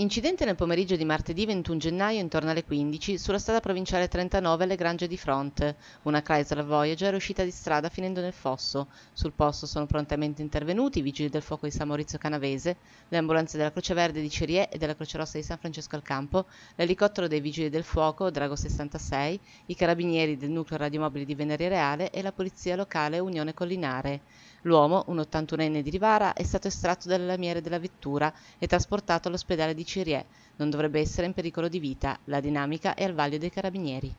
Incidente nel pomeriggio di martedì 21 gennaio intorno alle 15 sulla strada provinciale 39 alle Grange di Front. Una Chrysler Voyager è uscita di strada finendo nel fosso. Sul posto sono prontamente intervenuti i vigili del fuoco di San Maurizio Canavese, le ambulanze della Croce Verde di Cerie e della Croce Rossa di San Francesco al Campo, l'elicottero dei vigili del fuoco Drago 66, i carabinieri del nucleo radiomobile di Veneria Reale e la polizia locale Unione Collinare. L'uomo, un 81enne di Rivara, è stato estratto dalle lamiere della vettura e trasportato all'ospedale di Cirie. Non dovrebbe essere in pericolo di vita. La dinamica è al vaglio dei carabinieri.